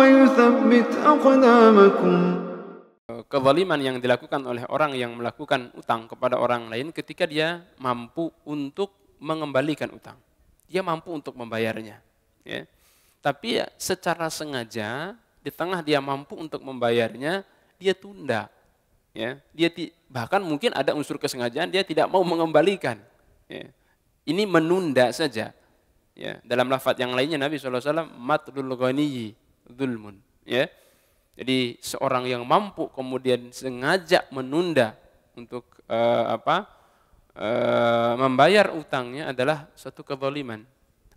ويثبت kezaliman yang dilakukan oleh orang yang melakukan utang kepada orang lain ketika dia mampu untuk mengembalikan utang. Dia mampu untuk membayarnya. Ya. Tapi ya, secara sengaja di tengah dia mampu untuk membayarnya, dia tunda. Ya. Dia ti- bahkan mungkin ada unsur kesengajaan dia tidak mau mengembalikan. Ya. Ini menunda saja. Ya. Dalam lafadz yang lainnya Nabi SAW, matlul ghaniyi, zulmun ya jadi seorang yang mampu kemudian sengaja menunda untuk uh, apa uh, membayar utangnya adalah suatu kezaliman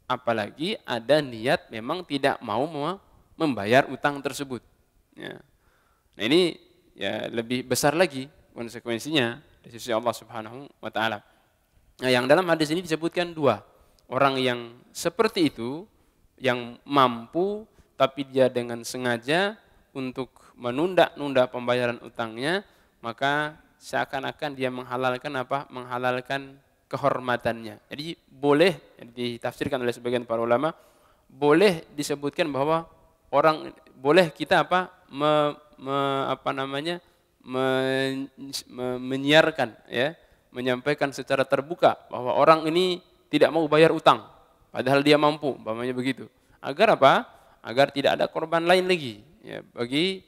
apalagi ada niat memang tidak mau membayar utang tersebut ya. nah ini ya lebih besar lagi konsekuensinya di sisi Allah Subhanahu wa taala. Nah, yang dalam hadis ini disebutkan dua orang yang seperti itu yang mampu tapi dia dengan sengaja untuk menunda-nunda pembayaran utangnya, maka seakan-akan dia menghalalkan apa? Menghalalkan kehormatannya. Jadi boleh ditafsirkan oleh sebagian para ulama, boleh disebutkan bahwa orang boleh kita apa? Me, me, apa namanya? Men, me, menyiarkan ya, menyampaikan secara terbuka bahwa orang ini tidak mau bayar utang padahal dia mampu, umpamanya begitu. Agar apa? agar tidak ada korban lain lagi ya, bagi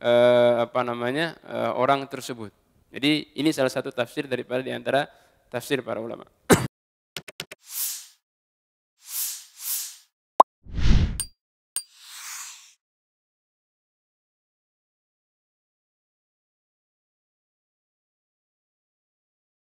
eh, apa namanya eh, orang tersebut. Jadi ini salah satu tafsir daripada diantara tafsir para ulama.